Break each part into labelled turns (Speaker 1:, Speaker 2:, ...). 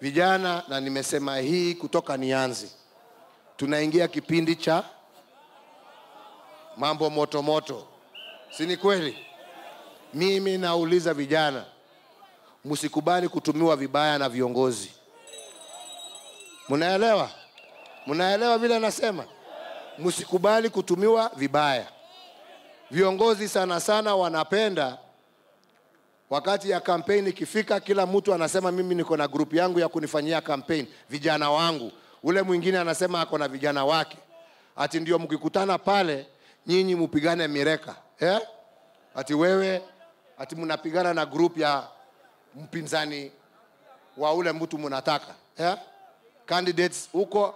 Speaker 1: vijana, na nimesema hii kutoka nianzi, tunaingia kipindi cha mambo moto moto, si ni kweli? Mimi nauliza vijana, msikubali kutumiwa vibaya na viongozi. Mnaelewa? Mnaelewa vile nasema? Msikubali kutumiwa vibaya. Viongozi sana sana wanapenda wakati ya kampeni ikifika, kila mtu anasema mimi niko na grupu yangu ya kunifanyia kampeni, vijana wangu. Ule mwingine anasema ako na vijana wake, ati ndio mkikutana pale nyinyi mpigane mireka eh? Ati wewe ati mnapigana na grupu ya mpinzani wa ule mtu mnataka eh? candidates huko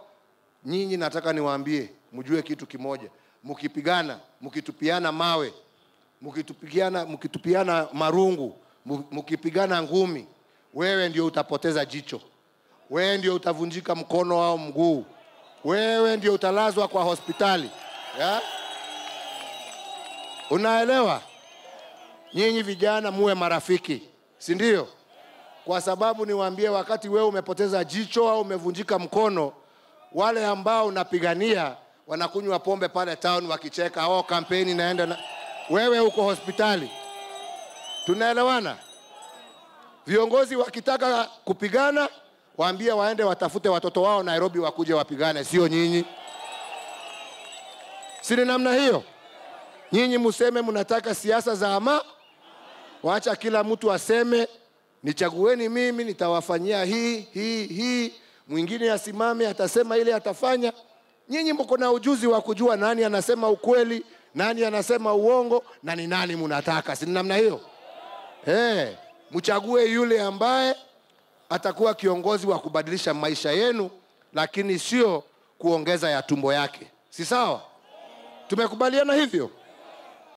Speaker 1: nyinyi, nataka niwaambie mjue kitu kimoja, mkipigana, mkitupiana mawe, mkitupigana mkitupiana marungu, mkipigana ngumi, wewe ndio utapoteza jicho, wewe ndio utavunjika mkono au mguu, wewe ndio utalazwa kwa hospitali yeah? Unaelewa? Nyinyi vijana muwe marafiki, si ndio? Kwa sababu niwaambie, wakati wewe umepoteza jicho au umevunjika mkono, wale ambao unapigania wanakunywa pombe pale town wakicheka, oh, kampeni inaenda na... wewe uko hospitali. Tunaelewana? Viongozi wakitaka kupigana, waambie waende watafute watoto wao Nairobi, wakuje wapigane, sio nyinyi. sini namna hiyo? Nyinyi museme mnataka siasa za ama, wacha kila mtu aseme, nichagueni mimi, nitawafanyia hii hii hii. Mwingine asimame atasema ile atafanya. Nyinyi mko na ujuzi wa kujua nani anasema ukweli, nani anasema uongo na ni nani mnataka, si namna hiyo? hey, eh, mchague yule ambaye atakuwa kiongozi wa kubadilisha maisha yenu, lakini sio kuongeza ya tumbo yake. Si sawa? Tumekubaliana hivyo?